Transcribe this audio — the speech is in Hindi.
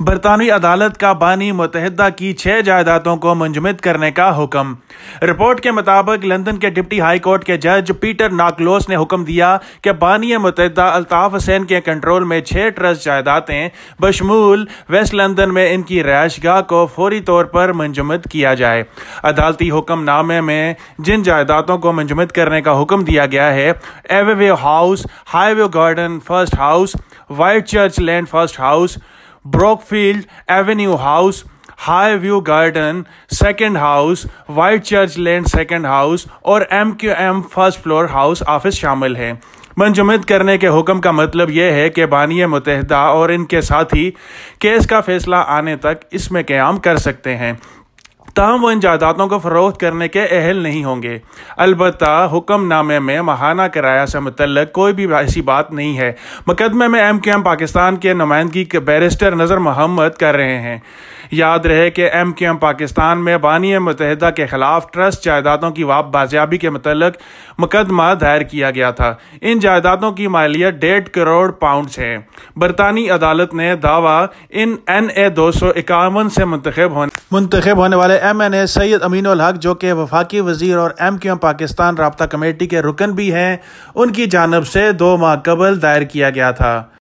बरतानवी अदालत का बानी मुतहदा की छः जायदादों को मंजमद करने का हुक्म रिपोर्ट के मुताबिक लंदन के डिप्टी हाई कोर्ट के जज पीटर नाकलोस ने हुक्म दिया कि बानी मुतहदा अल्ताफ़ हुसैन के कंट्रोल में छह ट्रस्ट जायदादें बशमूल वेस्ट लंदन में इनकी रहायश गाह को फौरी तौर पर मंजमद किया जाए अदालती हुक्मनामे में जिन जायदादों को मंजमद करने का हुक्म दिया गया है एवेवे house highway garden first house white church land first house Brockfield avenue house high view garden second house white church lane second house और M Q M first floor house office शामिल है मंजुमद करने के हुक्म का मतलब यह है कि बानिय मुतहदा और इनके साथी केस का फैसला आने तक इसमें क्याम कर सकते हैं तहम वो इन जायदादों को फ़रोख्त करने के अहल नहीं होंगे अलबत् हुक्मनामे में माहाना किराया से मुतल कोई भी ऐसी बात नहीं है मुकदमे में एम क्यू एम पाकिस्तान के नुमाइंदगी के बैरिस्टर नज़र मोहम्मद कर रहे हैं याद रहे कि एम क्यू एम पाकिस्तान में बानी मतहदा के खिलाफ ट्रस्ट जायदादों की वाप बाजियाबी के मतलब मुकदमा दायर किया गया था इन जायदादों की मालियत डेढ़ करोड़ पाउंड है बरतानी अदालत ने दावा इन एन ए दो सौ इक्यावन से मुंतब होने मुंतब होने वाले M N A Saeed Amin Haq जो कि वफाकी वजीर और एम क्यू पाकिस्तान रबता कमेटी के रुकन भी हैं उनकी जानब से दो माह कबल दायर किया गया था